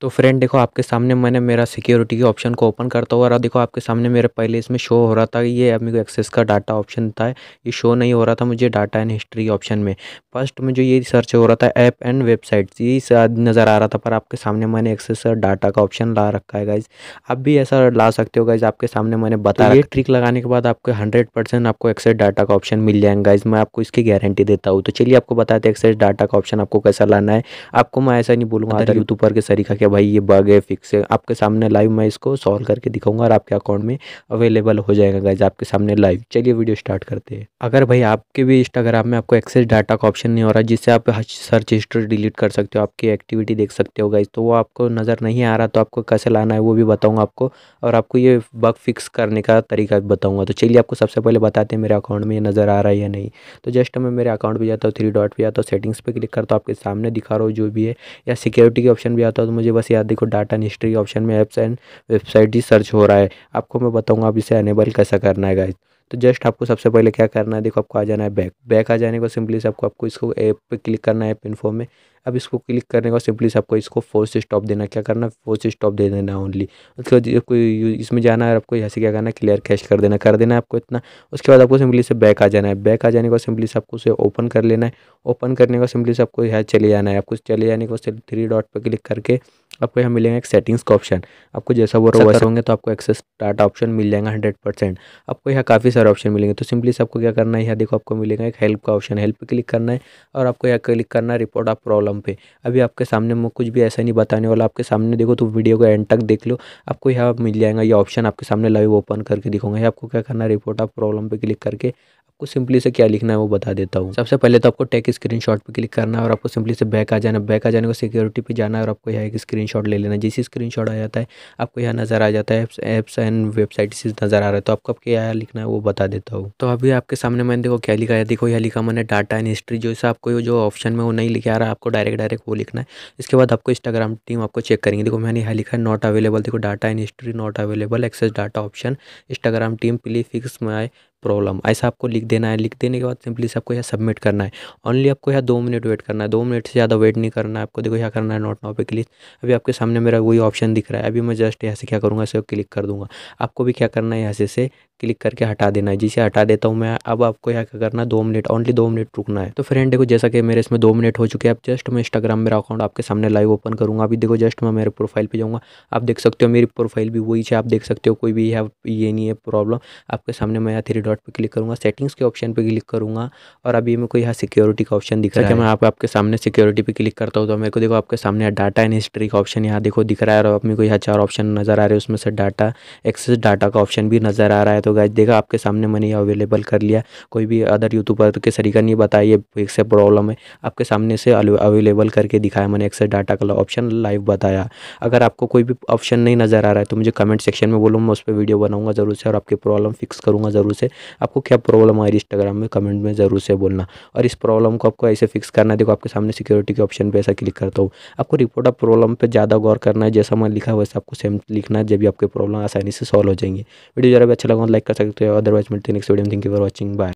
तो फ्रेंड देखो आपके सामने मैंने मेरा सिक्योरिटी के ऑप्शन को ओपन करता हुआ रहा देखो आपके सामने मेरे पहले इसमें शो हो रहा था ये अब मेरे एक्सेस का डाटा ऑप्शन था ये शो नहीं हो रहा था मुझे डाटा एंड हिस्ट्री ऑप्शन में फर्स्ट में जो ये सर्च हो रहा था ऐप एंड वेबसाइट्स ये नज़र आ रहा था पर आपके सामने मैंने एक्सेस डाटा का ऑप्शन ला रखा है गाइज आप भी ऐसा ला सकते हो गाइज आपके सामने मैंने बताया तो ये ट्रिक लगाने के बाद आपको हंड्रेड आपको एक्सेस डाटा का ऑप्शन मिल जाएगा गाइज मैं आपको इसकी गारंटी देता हूँ तो चलिए आपको बताते एक्सेस डाटा का ऑप्शन आपको कैसा लाना है आपको मैं ऐसा नहीं बोलूँगा यूट्यूब पर के सरीका क्या भाई ये बग है फिक्स है आपके सामने लाइव मैं इसको सॉल्व करके दिखाऊंगा और आपके अकाउंट में अवेलेबल हो जाएगा गाइज आपके सामने लाइव चलिए वीडियो स्टार्ट करते हैं अगर भाई आपके भी इंस्टाग्राम में आपको एक्सेस डाटा का ऑप्शन नहीं हो रहा जिससे आप सर्च हिस्ट्री डिलीट कर सकते हो आपकी एक्टिविटी देख सकते हो गाइज तो वो आपको नज़र नहीं आ रहा तो आपको कैसे लाना है वो भी बताऊँगा आपको और आपको ये बग फिक्स करने का तरीका बताऊँगा तो चलिए आपको सबसे पहले बताते हैं मेरे अकाउंट में ये नज़र आ रहा है या नहीं तो जस्ट मैं मेरे अकाउंट पर जाता हूँ थ्री डॉट पर जाता हूँ सेटिंग्स पर क्लिक करता हूँ आपके सामने दिखा रहा हूँ जो भी है या सिक्योरिटी के ऑप्शन भी आता हो तो मुझे बस यहाँ देखो डाटा हिस्ट्री ऑप्शन में ऐप्स एंड वेबसाइट ही सर्च हो रहा है आपको मैं बताऊँगा आप इसे अनेबल कैसा करना है गाइज तो जस्ट आपको सबसे पहले क्या करना है देखो आपको आ जाना है बैक बैक आ जाने के बाद सिंपली से आपको आपको इसको ऐप पे क्लिक करना है ऐप पिनफॉर्म में अब इसको क्लिक करने का सिंपली आपको इसको फोर्स स्टॉप देना क्या करना फोर्स स्टॉप दे देना ओनली उसके बाद कोई इसमें जाना है आपको यहाँ से क्या करना क्लियर कैश कर देना कर देना है आपको इतना उसके बाद आपको सिंपली से बैक आ जाना है बैक आ जाने का सिंपली से आपको उसे ओपन कर लेना है ओपन करने का सिंपली से आपको यहाँ चले जाना है आपको चले जाने के बाद थ्री डॉट पर क्लिक करके आपको यहाँ मिलेगा एक सेटिंग्स का ऑप्शन आपको जैसा बोल रहा अच्छा, तो होंगे तो आपको एक्सेस स्टार्ट ऑप्शन मिल जाएगा हंड्रेड परसेंट आपको यहाँ काफ़ी सारे ऑप्शन मिलेंगे तो सिंपली से आपको क्या करना है यहाँ देखो आपको मिलेगा एक हेल्प का ऑप्शन हेल्प पर क्लिक करना है और आपको यहाँ क्लिक करना है रिपोर्ट ऑफ प्रॉब्लम कॉम पे अभी आपके सामने मैं कुछ भी ऐसा नहीं बताने वाला आपके सामने देखो तो वीडियो को एंड तक देख लो आपको यहाँ मिल जाएगा ये ऑप्शन आपके सामने लाइव ओपन करके दिखाऊंगा आपको क्या करना है रिपोर्ट आप प्रॉब्लम पर क्लिक करके आपको सिंपली से क्या लिखना है वो बता देता हूँ सबसे पहले तो आपको टेक स्क्रीन शॉट पर क्लिक करना है और आपको सिंपली से बैक आ जाना बैक आ जाने को सिक्योरिटी पे जाना है और आपको यहाँ एक स्क्रीन ले लेना जिस स्क्रीन शॉट आ जाता है आपको यहाँ नज़र आ जाता है एप्स एंड वेबसाइट नज़र आ रहा है तो आपको आपके यहाँ लिखना है वो बता देता हूँ तो अभी आपके सामने मैंने देखो क्या लिखा है देखो यहाँ लिखा मैंने डाटा एंड हिस्ट्री जो है आपको जो ऑप्शन में वो नहीं लिखा आ रहा है आपको डायरेक्ट डायरेक्ट वो लिखना है इसके बाद आपको इंस्टाग्राम टीम आपको चेक करेंगे देखो मैंने यहाँ लिखा है नॉट अवेलेबल देखो data and history not available access data option Instagram team please fix my problem ऐसा आपको लिख देना है लिख देने के बाद सिंपली से आपको यह सबमिट करना है ऑनली आपको यह दो मिनट वेट करना है दो मिनट से ज़्यादा वेट नहीं करना है आपको देखो यहाँ करना है नोट नाउ पे क्लिक अभी आपके सामने मेरा वही ऑप्शन दिख रहा है अभी मैं जस्ट यहाँ से क्या करूँगा इसे क्लिक कर दूँगा आपको भी क्या करना है यहाँ से क्लिक करके हटा देना है जिसे हटा देता हूँ मैं अब आपको यहाँ क्या करना है दो मिनट ओनली दो मिनट रुकना है तो फ्रेंड देखो जैसा कि मेरे इसमें दो मिनट हो चुके हैं अब जस्ट मैं इंस्टाग्राम मेरा अकाउंट आपके सामने लाइव ओपन करूँगा अभी देखो जस्ट मैं मेरे प्रोफाइल पे जाऊँगा आप देख सकते हो मेरी प्रोफाइल भी वही है आप देख सकते हो कोई भी है ये नहीं है प्रॉब्लम आपके सामने मैं यहाँ थ्री डॉट पर क्लिक करूँगा सेटिंग्स के ऑप्शन पर क्लिक करूँगा और अभी मेरे को यहाँ सिक्योरिटी का ऑप्शन दिख रहा है मैं आप आपके सामने सिक्योरिटी पर क्लिक करता हूँ तो मेरे को देखो आपके सामने डाटा एंड हिस्ट्री का ऑप्शन यहाँ देखो दिख रहा है और आप मेरे को यहाँ चार ऑप्शन नज़र आ रहे हैं उसमें से डाटा एक्सेस डाटा का ऑप्शन भी नज़र आ रहा है तो गाइज देखा आपके सामने मैंने यह अवेलेबल कर लिया कोई भी अदर यूट्यूबर के सरीका नहीं बताया ये एक से प्रॉब्लम है आपके सामने से अवेलेबल करके दिखाया मैंने एक्सेस डाटा का ऑप्शन लाइव बताया अगर आपको कोई भी ऑप्शन नहीं नज़र आ रहा है तो मुझे कमेंट सेक्शन में बोलूँ मैं उस पर वीडियो बनाऊँगा ज़रूर से और आपकी प्रॉब्लम फिक्स करूँगा ज़रूर से आपको क्या प्रॉब्लम आ रही है इंस्टाग्राम में कमेंट में ज़रूर से बोलना और इस प्रॉब्लम को आपको ऐसे फिक्स करना है देखो आपके सामने सिक्योरिटी के ऑप्शन पर ऐसा क्लिक करता हूँ आपको रिपोर्ट ऑफ प्रॉब्लम पर ज़्यादा गौर करना है जैसा मैं लिखा वैसे आपको सेम लिखना है जब भी आपके प्रॉब्लम आसानी से सॉल्व हो जाएंगे वीडियो ज़रा भी अच्छा लगा लाइक तो कर सकते हो अदरवाइज मिलते हैं next video thank you for watching bye